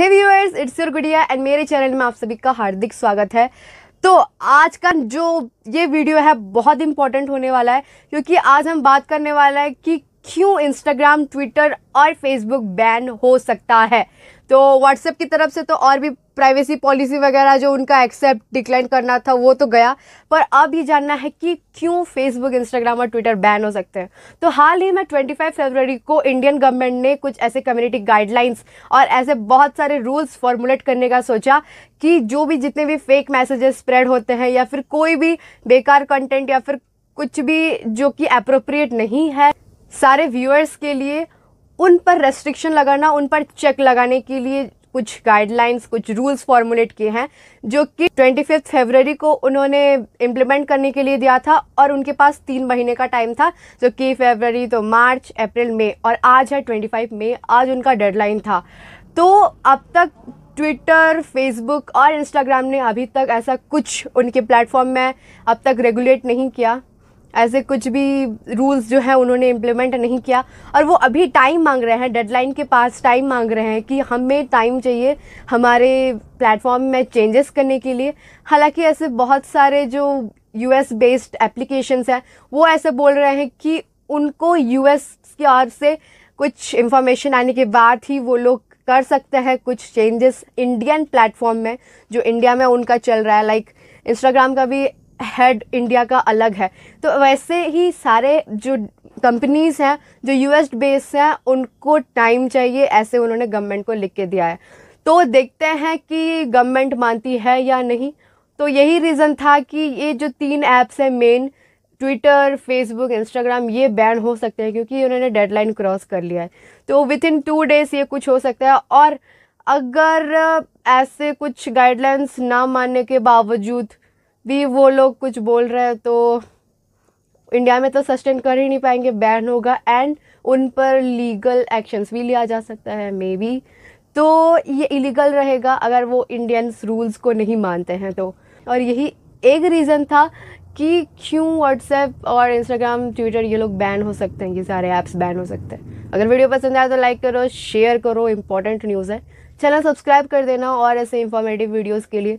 hey viewers it's your Gudiya and मेरे channel में आप सभी का हार्दिक स्वागत है तो आज का जो ये वीडियो है बहुत इंपॉर्टेंट होने वाला है क्योंकि आज हम बात करने वाला है कि क्यों इंस्टाग्राम ट्विटर और फेसबुक बैन हो सकता है तो व्हाट्सएप की तरफ से तो और भी प्राइवेसी पॉलिसी वगैरह जो उनका एक्सेप्ट डिक्लाइन करना था वो तो गया पर अब ये जानना है कि क्यों फेसबुक इंस्टाग्राम और ट्विटर बैन हो सकते हैं तो हाल ही में 25 फरवरी को इंडियन गवर्नमेंट ने कुछ ऐसे कम्युनिटी गाइडलाइंस और ऐसे बहुत सारे रूल्स फॉर्मुलेट करने का सोचा कि जो भी जितने भी फेक मैसेजेस स्प्रेड होते हैं या फिर कोई भी बेकार कंटेंट या फिर कुछ भी जो कि अप्रोप्रिएट नहीं है सारे व्यूअर्स के लिए उन पर रेस्ट्रिक्शन लगाना उन पर चेक लगाने के लिए कुछ गाइडलाइंस कुछ रूल्स फॉर्मुलेट किए हैं जो कि ट्वेंटी फिफ्थ फेबररी को उन्होंने इम्प्लीमेंट करने के लिए दिया था और उनके पास तीन महीने का टाइम था जो कि फेबररी तो मार्च अप्रैल मई और आज है ट्वेंटी फाइव मई आज उनका डेडलाइन था तो अब तक ट्विटर फेसबुक और इंस्टाग्राम ने अभी तक ऐसा कुछ उनके प्लेटफॉर्म में अब तक रेगुलेट नहीं किया ऐसे कुछ भी रूल्स जो है उन्होंने इम्प्लीमेंट नहीं किया और वो अभी टाइम मांग रहे हैं डेडलाइन के पास टाइम मांग रहे हैं कि हमें टाइम चाहिए हमारे प्लेटफॉर्म में चेंजेस करने के लिए हालांकि ऐसे बहुत सारे जो यूएस बेस्ड एप्लीकेशंस हैं वो ऐसे बोल रहे हैं कि उनको एस की ओर से कुछ इन्फॉर्मेशन आने के बाद ही वो लोग कर सकते हैं कुछ चेंजेस इंडियन प्लेटफॉर्म में जो इंडिया में उनका चल रहा है लाइक like, इंस्टाग्राम का भी हेड इंडिया का अलग है तो वैसे ही सारे जो कंपनीज़ हैं जो यूएस बेस्ड हैं उनको टाइम चाहिए ऐसे उन्होंने गवर्नमेंट को लिख के दिया है तो देखते हैं कि गवर्नमेंट मानती है या नहीं तो यही रीज़न था कि ये जो तीन ऐप्स हैं मेन ट्विटर फेसबुक इंस्टाग्राम ये बैन हो सकते हैं क्योंकि उन्होंने डेडलाइन क्रॉस कर लिया है तो विद इन टू डेज़ ये कुछ हो सकता है और अगर ऐसे कुछ गाइडलाइंस ना मानने के बावजूद भी वो लोग कुछ बोल रहे हैं तो इंडिया में तो सस्टेन कर ही नहीं पाएंगे बैन होगा एंड उन पर लीगल एक्शंस भी लिया जा सकता है मे बी तो ये इलीगल रहेगा अगर वो इंडियंस रूल्स को नहीं मानते हैं तो और यही एक रीज़न था कि क्यों व्हाट्सएप और इंस्टाग्राम ट्विटर ये लोग बैन हो सकते हैं ये सारे ऐप्स बैन हो सकते हैं अगर वीडियो पसंद आए तो लाइक करो शेयर करो इंपॉर्टेंट न्यूज़ है चैनल सब्सक्राइब कर देना और ऐसे इंफॉर्मेटिव वीडियोज़ के लिए